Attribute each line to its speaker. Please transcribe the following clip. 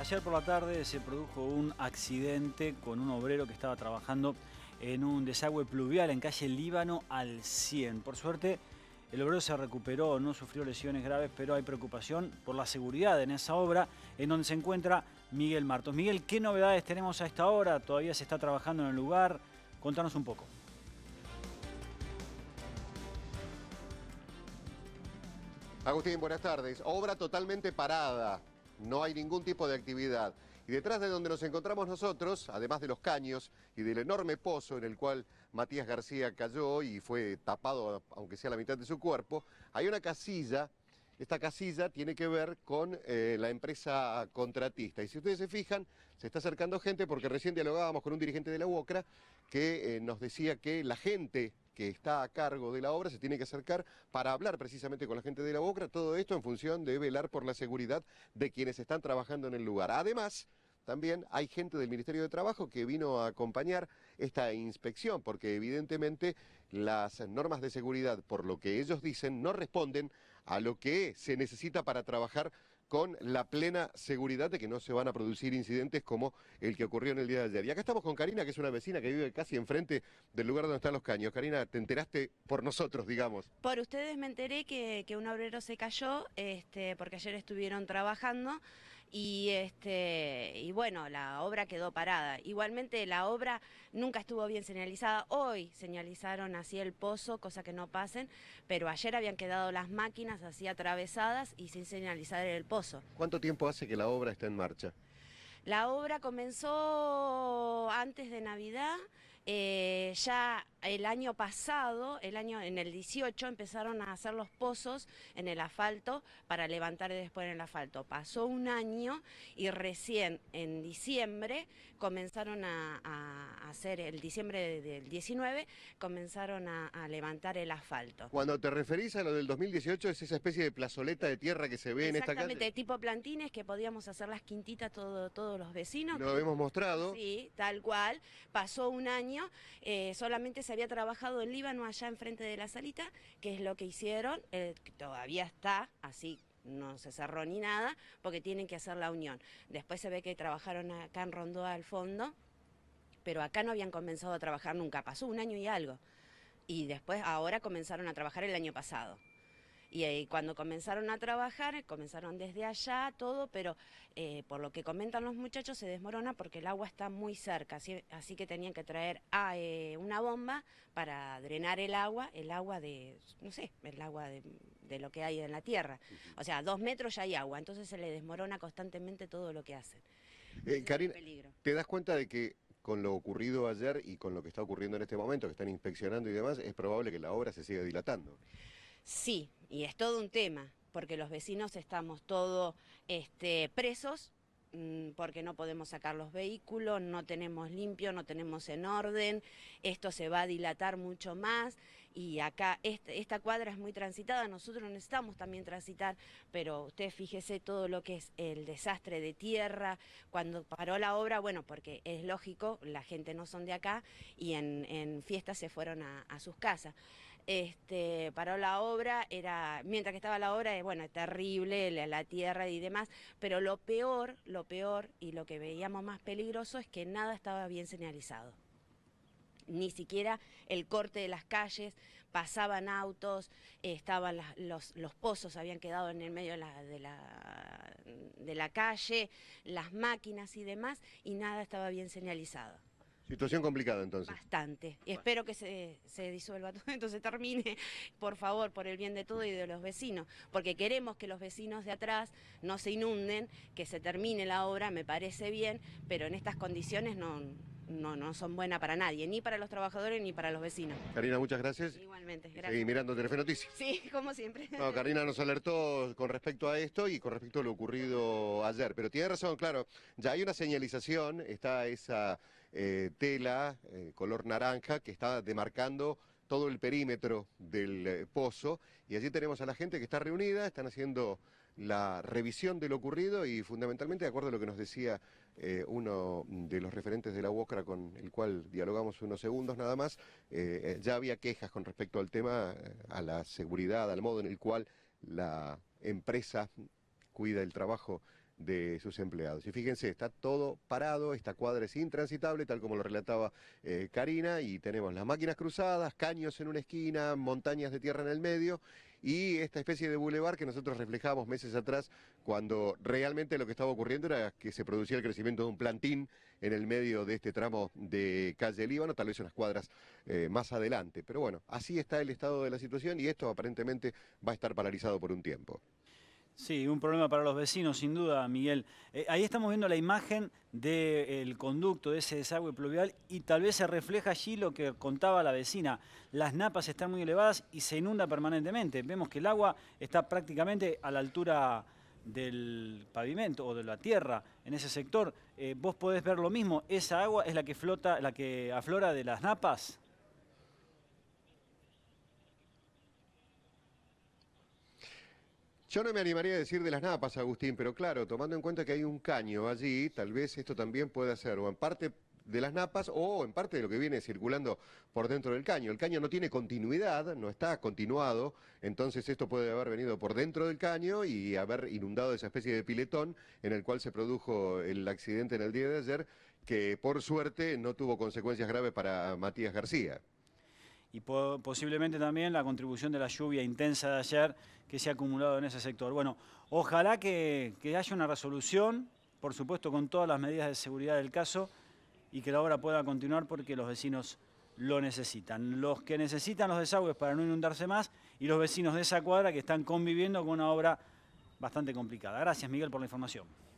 Speaker 1: Ayer por la tarde se produjo un accidente con un obrero que estaba trabajando en un desagüe pluvial en calle Líbano al 100. Por suerte, el obrero se recuperó, no sufrió lesiones graves, pero hay preocupación por la seguridad en esa obra en donde se encuentra Miguel Martos. Miguel, ¿qué novedades tenemos a esta hora? ¿Todavía se está trabajando en el lugar? Contanos un poco.
Speaker 2: Agustín, buenas tardes. Obra totalmente parada no hay ningún tipo de actividad. Y detrás de donde nos encontramos nosotros, además de los caños y del enorme pozo en el cual Matías García cayó y fue tapado, aunque sea la mitad de su cuerpo, hay una casilla. Esta casilla tiene que ver con eh, la empresa contratista. Y si ustedes se fijan, se está acercando gente porque recién dialogábamos con un dirigente de la UOCRA que eh, nos decía que la gente que está a cargo de la obra se tiene que acercar para hablar precisamente con la gente de la obra todo esto en función de velar por la seguridad de quienes están trabajando en el lugar. Además, también hay gente del Ministerio de Trabajo que vino a acompañar esta inspección, porque evidentemente las normas de seguridad, por lo que ellos dicen, no responden a lo que se necesita para trabajar con la plena seguridad de que no se van a producir incidentes como el que ocurrió en el día de ayer. Y acá estamos con Karina, que es una vecina que vive casi enfrente del lugar donde están los caños. Karina, te enteraste por nosotros, digamos.
Speaker 3: Por ustedes me enteré que, un obrero se cayó, este, porque ayer estuvieron trabajando y este y bueno, la obra quedó parada. Igualmente la obra nunca estuvo bien señalizada. Hoy señalizaron así el pozo, cosa que no pasen, pero ayer habían quedado las máquinas así atravesadas y sin señalizar el pozo.
Speaker 2: ¿Cuánto tiempo hace que la obra está en marcha?
Speaker 3: La obra comenzó antes de Navidad, eh, ya el año pasado, el año en el 18, empezaron a hacer los pozos en el asfalto para levantar después el asfalto. Pasó un año y recién en diciembre comenzaron a, hacer, el diciembre del 19, comenzaron a, levantar el asfalto.
Speaker 2: Cuando te referís a lo del 2018, es esa especie de plazoleta de tierra que se ve en esta calle. Exactamente,
Speaker 3: tipo plantines que podíamos hacer las quintitas todos los vecinos. Lo hemos mostrado. Sí, tal cual. Pasó un año, eh, solamente se se había trabajado en Líbano allá enfrente de la salita, que es lo que hicieron, eh, todavía está así no se cerró ni nada, porque tienen que hacer la unión. Después se ve que trabajaron acá en Rondó al fondo, pero acá no habían comenzado a trabajar nunca, pasó un año y algo. Y después ahora comenzaron a trabajar el año pasado. Y, eh, cuando comenzaron a trabajar, eh, comenzaron desde allá todo, pero eh, por lo que comentan los muchachos se desmorona porque el agua está muy cerca, así, que tenían que traer ah, una bomba para drenar el agua, el agua de, no sé, el agua de, lo que hay en la tierra. O sea, a dos metros ya hay agua, entonces se le desmorona constantemente todo lo que hacen.
Speaker 2: Karina, ¿te das cuenta de que con lo ocurrido ayer y con lo que está ocurriendo en este momento, que están inspeccionando y demás, es probable que la obra se siga dilatando?
Speaker 3: Sí, y es todo un tema, porque los vecinos estamos todos este, presos mm, porque no podemos sacar los vehículos, no tenemos limpio, no tenemos en orden, esto se va a dilatar mucho más y acá esta cuadra es muy transitada, nosotros necesitamos también transitar, pero usted fíjese todo lo que es el desastre de tierra, cuando paró la obra, bueno, porque es lógico, la gente no son de acá y en, fiestas se fueron a sus casas este, paró la obra, era, mientras que estaba la obra, eh, bueno, terrible, la, tierra y demás, pero lo peor, lo peor y lo que veíamos más peligroso es que nada estaba bien señalizado ni siquiera el corte de las calles, pasaban autos, estaban los, pozos, habían quedado en el medio de la calle, las máquinas y demás, y nada estaba bien señalizado.
Speaker 2: Situación complicada
Speaker 3: entonces. Bastante. espero que se, disuelva todo, entonces termine, por favor, por el bien de todo y de los vecinos, porque queremos que los vecinos de atrás no se inunden, que se termine la obra, me parece bien, pero en estas condiciones no, no, no son buenas para nadie, ni para los trabajadores ni para los vecinos.
Speaker 2: Karina, muchas gracias.
Speaker 3: Igualmente, gracias.
Speaker 2: Seguí mirando Telefe Noticias.
Speaker 3: Sí, como siempre. No, Karina
Speaker 2: nos alertó con respecto a esto y con respecto a lo ocurrido ayer, pero tiene razón, claro, ya hay una señalización, está esa eh, tela eh, color naranja que está demarcando todo el perímetro del eh, pozo. Y allí tenemos a la gente que está reunida, están haciendo la revisión de lo ocurrido y fundamentalmente, de acuerdo a lo que nos decía uno de los referentes de la UOCRA con el cual dialogamos unos segundos nada más, ya había quejas con respecto al tema, a la seguridad, al modo en el cual la empresa cuida el trabajo de sus empleados. Y fíjense, está todo parado, esta cuadra es intransitable, tal como lo relataba eh, Karina, y tenemos las máquinas cruzadas, caños en una esquina, montañas de tierra en el medio, y esta especie de bulevar que nosotros reflejamos meses atrás, cuando realmente lo que estaba ocurriendo era que se producía el crecimiento de un plantín en el medio de este tramo de calle Líbano, tal vez unas cuadras eh, más adelante. Pero bueno, así está el estado de la situación y esto aparentemente va a estar paralizado por un tiempo.
Speaker 1: Sí, un problema para los vecinos, sin duda, Miguel. Eh, ahí estamos viendo la imagen del conducto de ese desagüe pluvial y tal vez se refleja allí lo que contaba la vecina. Las napas están muy elevadas y se inunda permanentemente. Vemos que el agua está prácticamente a la altura del pavimento o de la tierra en ese sector. Eh, vos podés ver lo mismo, esa agua es la que flota, la que aflora de las napas.
Speaker 2: Yo no me animaría a decir de las napas, Agustín, pero claro, tomando en cuenta que hay un caño allí, tal vez esto también pueda ser, o en parte de las napas o en parte de lo que viene circulando por dentro del caño. El caño no tiene continuidad, no está continuado, entonces esto puede haber venido por dentro del caño y haber inundado esa especie de piletón en el cual se produjo el accidente en el día de ayer, que por suerte no tuvo consecuencias graves para Matías García
Speaker 1: y posiblemente también la contribución de la lluvia intensa de ayer que se ha acumulado en ese sector. Bueno, ojalá que, que haya una resolución, por supuesto con todas las medidas de seguridad del caso, y que la obra pueda continuar porque los vecinos lo necesitan. Los que necesitan los desagües para no inundarse más y los vecinos de esa cuadra que están conviviendo con una obra bastante complicada. Gracias Miguel por la información.